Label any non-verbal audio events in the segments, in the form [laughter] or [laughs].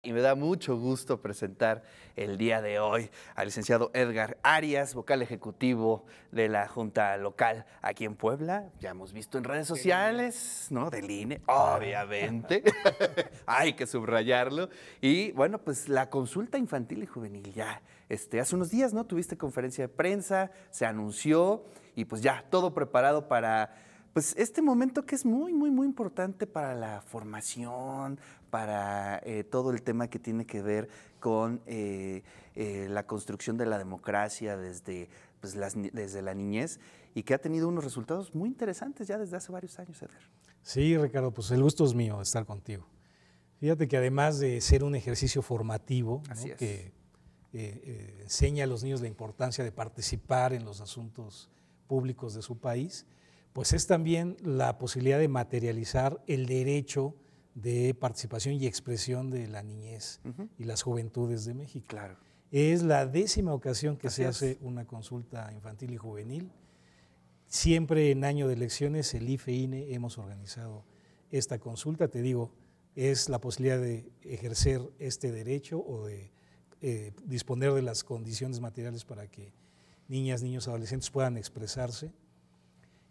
Y me da mucho gusto presentar el día de hoy al licenciado Edgar Arias, vocal ejecutivo de la Junta Local aquí en Puebla. Ya hemos visto en redes sociales, ¿no? Del INE, ah. obviamente. [laughs] Hay que subrayarlo. Y bueno, pues la consulta infantil y juvenil ya. Este, hace unos días, ¿no? Tuviste conferencia de prensa, se anunció y pues ya, todo preparado para pues este momento que es muy, muy, muy importante para la formación, para eh, todo el tema que tiene que ver con eh, eh, la construcción de la democracia desde, pues, desde la niñez y que ha tenido unos resultados muy interesantes ya desde hace varios años, Edgar. Sí, Ricardo, pues el gusto es mío estar contigo. Fíjate que además de ser un ejercicio formativo que enseña a los niños la importancia de participar en los asuntos públicos de su país, pues es también la posibilidad de materializar el derecho de participación y expresión de la niñez y las juventudes de México. Claro. Es la décima ocasión que se hace una consulta infantil y juvenil. Siempre en año de elecciones, el IFE-INE e, hemos organizado esta consulta. Te digo, es la posibilidad de ejercer este derecho o de eh, disponer de las condiciones materiales para que niñas, niños, adolescentes puedan expresarse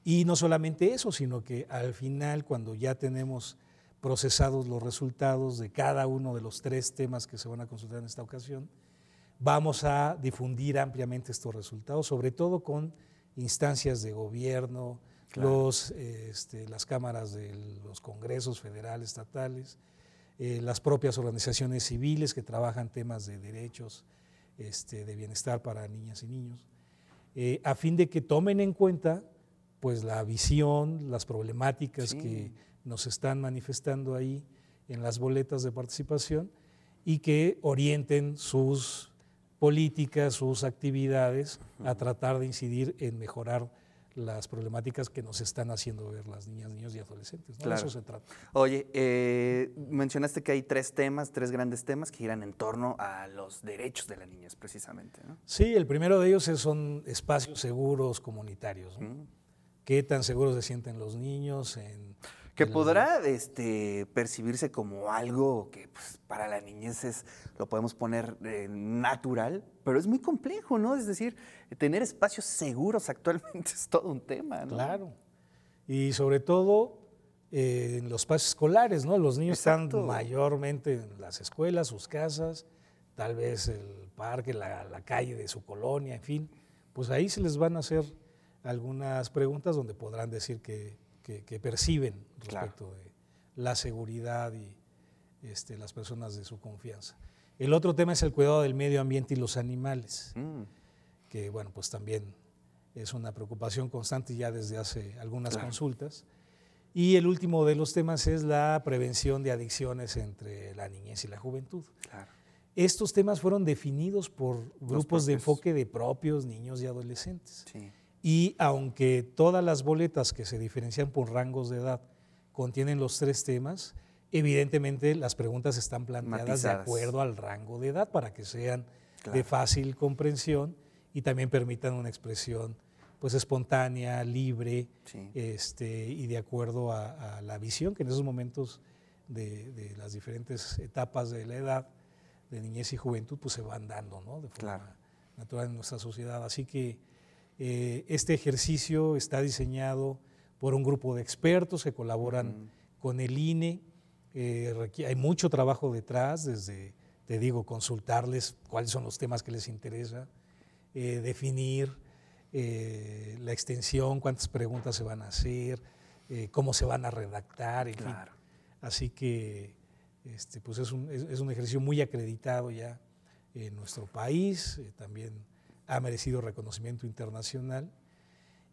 y no solamente eso, sino que al final, cuando ya tenemos procesados los resultados de cada uno de los tres temas que se van a consultar en esta ocasión, vamos a difundir ampliamente estos resultados, sobre todo con instancias de gobierno, los, este, las cámaras de los congresos federales, estatales, eh, las propias organizaciones civiles que trabajan temas de derechos, este, de bienestar para niñas y niños, eh, a fin de que tomen en cuenta pues la visión, las problemáticas que nos están manifestando ahí en las boletas de participación y que orienten sus políticas, sus actividades a tratar de incidir en mejorar las problemáticas que nos están haciendo ver las niñas, niños y adolescentes. eso se trata. Oye, eh, mencionaste que hay tres temas, tres grandes temas que giran en torno a los derechos de las niñas, precisamente. ¿no? Sí, el primero de ellos son espacios seguros comunitarios. Mm qué tan seguros se sienten los niños. que podrá este, percibirse como algo que pues, para la niñez es, lo podemos poner eh, natural, pero es muy complejo, ¿no? Es decir, tener espacios seguros [laughs] actualmente es todo un tema, ¿no? Claro. Y sobre todo eh, en los espacios escolares, ¿no? Los niños están mayormente en las escuelas, sus casas, tal vez el parque, la calle de su colonia, en fin. Pues ahí se les van a hacer algunas preguntas donde podrán decir que, perciben respecto de la seguridad y este, las personas de su confianza. El otro tema es el cuidado del medio ambiente y los animales, mm. que bueno, pues también es una preocupación constante ya desde hace algunas consultas. Y el último de los temas es la prevención de adicciones entre la niñez y la juventud. Estos temas fueron definidos por grupos de enfoque de propios niños y adolescentes. Sí. Y aunque todas las boletas que se diferencian por rangos de edad contienen los tres temas, evidentemente las preguntas están planteadas de acuerdo al rango de edad para que sean de fácil comprensión y también permitan una expresión pues espontánea, libre este, y de acuerdo a, la visión que en esos momentos de, las diferentes etapas de la edad, de niñez y juventud, pues se van dando ¿no? de forma natural en nuestra sociedad. Así que eh, este ejercicio está diseñado por un grupo de expertos que colaboran con el INE. Eh, hay mucho trabajo detrás, desde, te digo, consultarles cuáles son los temas que les interesa, eh, definir eh, la extensión, cuántas preguntas se van a hacer, cómo se van a redactar, en fin. Así que este, pues es un, es, un, ejercicio muy acreditado ya en nuestro país, también ha merecido reconocimiento internacional.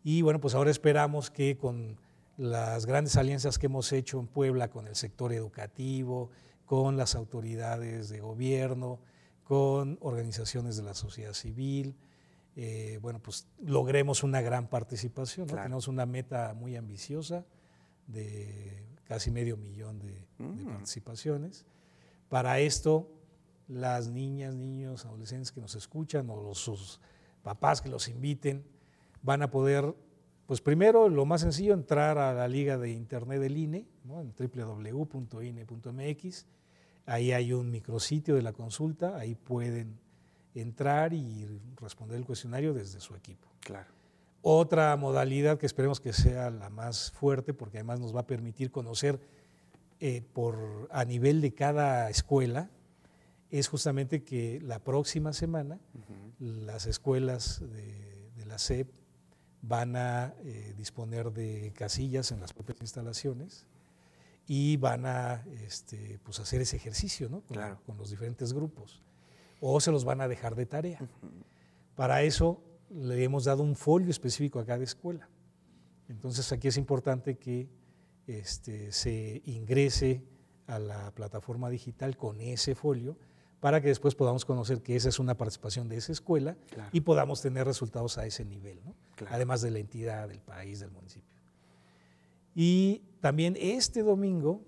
Y bueno, pues ahora esperamos que con las grandes alianzas que hemos hecho en Puebla con el sector educativo, con las autoridades de gobierno, con organizaciones de la sociedad civil, eh, bueno, pues logremos una gran participación. Tenemos una meta muy ambiciosa de casi medio millón de mm. participaciones. Para esto las niñas, niños, adolescentes que nos escuchan o los, sus papás que los inviten, van a poder, pues primero, lo más sencillo, entrar a la liga de internet del INE, en www.ine.mx. Ahí hay un micrositio de la consulta, ahí pueden entrar y responder el cuestionario desde su equipo. Claro. Otra modalidad que esperemos que sea la más fuerte, porque además nos va a permitir conocer eh, a nivel de cada escuela, es justamente que la próxima semana las escuelas de, la SEP van a eh, disponer de casillas en las propias instalaciones y van a este, pues, hacer ese ejercicio ¿no? con, los diferentes grupos o se los van a dejar de tarea. Para eso le hemos dado un folio específico a cada escuela. Entonces aquí es importante que este, se ingrese a la plataforma digital con ese folio para que después podamos conocer que esa es una participación de esa escuela y podamos tener resultados a ese nivel, además de la entidad, del país, del municipio. Y también este domingo,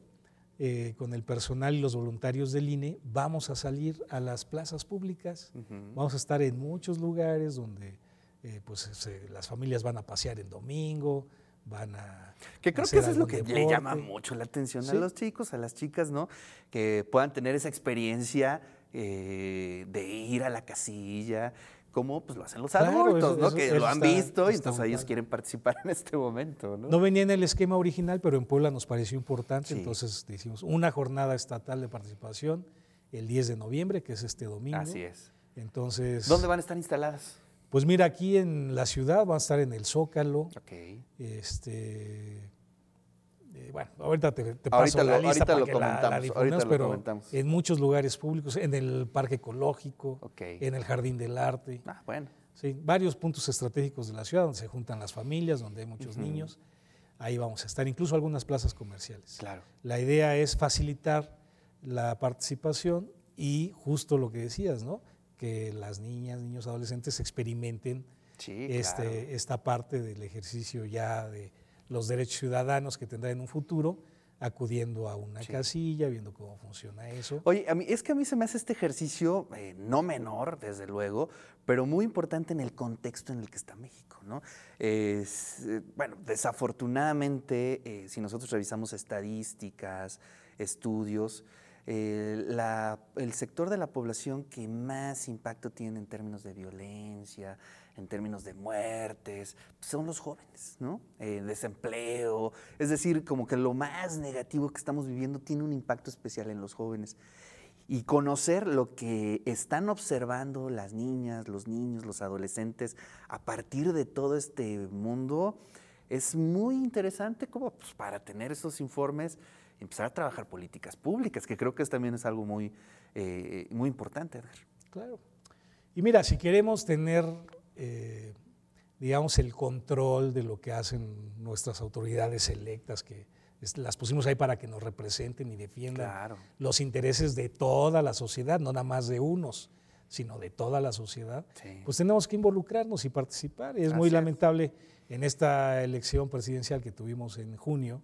eh, con el personal y los voluntarios del INE, vamos a salir a las plazas públicas, vamos a estar en muchos lugares donde eh, pues, las familias van a pasear el domingo, van a... Que creo que eso es lo que le llama mucho la atención a los chicos, a las chicas, ¿no? Que puedan tener esa experiencia eh, de ir a la casilla, como pues, lo hacen los adultos, ¿no? que lo han visto y entonces ellos quieren participar en este momento. ¿no? venía en el esquema original, pero en Puebla nos pareció importante, entonces hicimos una jornada estatal de participación el 10 de noviembre, que es este domingo. Así es. Entonces. ¿Dónde van a estar instaladas? Pues mira, aquí en la ciudad van a estar en el Zócalo. Ok. Este, eh, bueno, ahorita te, paso la lista ahorita lo comentamos, la, pero lo comentamos. en muchos lugares públicos, en el parque ecológico, en el jardín del arte. Ah, bueno. Sí, varios puntos estratégicos de la ciudad donde se juntan las familias, donde hay muchos niños. Ahí vamos a estar, incluso algunas plazas comerciales. Claro. La idea es facilitar la participación y justo lo que decías, ¿no? Que las niñas, niños, adolescentes experimenten este, esta parte del ejercicio ya de los derechos ciudadanos que tendrá en un futuro acudiendo a una casilla, viendo cómo funciona eso. Oye, a mí, es que a mí se me hace este ejercicio, eh, no menor, desde luego, pero muy importante en el contexto en el que está México, ¿no? Eh, bueno, desafortunadamente, eh, si nosotros revisamos estadísticas, estudios, el sector de la población que más impacto tiene en términos de violencia, en términos de muertes, son los jóvenes, ¿no? Eh, desempleo, es decir, como que lo más negativo que estamos viviendo tiene un impacto especial en los jóvenes. Y conocer lo que están observando las niñas, los niños, los adolescentes a partir de todo este mundo es muy interesante como pues, para tener esos informes empezar a trabajar políticas públicas, que creo que también es algo muy, eh, muy importante. Claro. Y mira, si queremos tener eh, digamos, el control de lo que hacen nuestras autoridades electas, que las pusimos ahí para que nos representen y defiendan los intereses de toda la sociedad, no nada más de unos, sino de toda la sociedad, pues tenemos que involucrarnos y participar. es muy lamentable en esta elección presidencial que tuvimos en junio,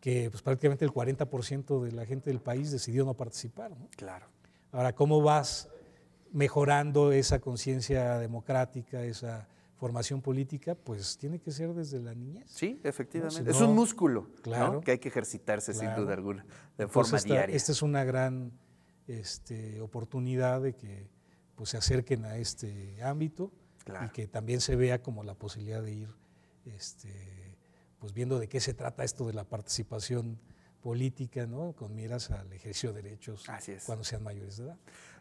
que pues, prácticamente el 40% de la gente del país decidió no participar. Claro. Ahora, ¿cómo vas mejorando esa conciencia democrática, esa formación política, pues tiene que ser desde la niñez. Sí, efectivamente. es un músculo claro, que hay que ejercitarse sin duda alguna, de forma esta, diaria. Esta es una gran este, oportunidad de que pues, se acerquen a este ámbito y que también se vea como la posibilidad de ir este, pues, viendo de qué se trata esto de la participación política, ¿no? Con miras al ejercicio de derechos cuando sean mayores de edad.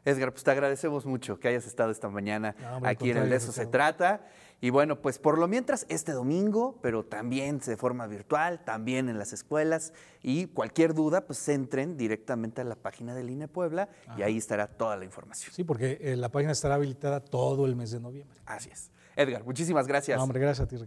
Edgar, pues te agradecemos mucho que hayas estado esta mañana aquí en el Eso Se Trata. Y bueno, pues por lo mientras, este domingo, pero también de forma virtual, también en las escuelas. Y cualquier duda, pues entren directamente a la página del INE Puebla y ahí estará toda la información. Sí, porque eh, la página estará habilitada todo el mes de noviembre. Así es. Edgar, muchísimas gracias. hombre, gracias a ti, Ricardo.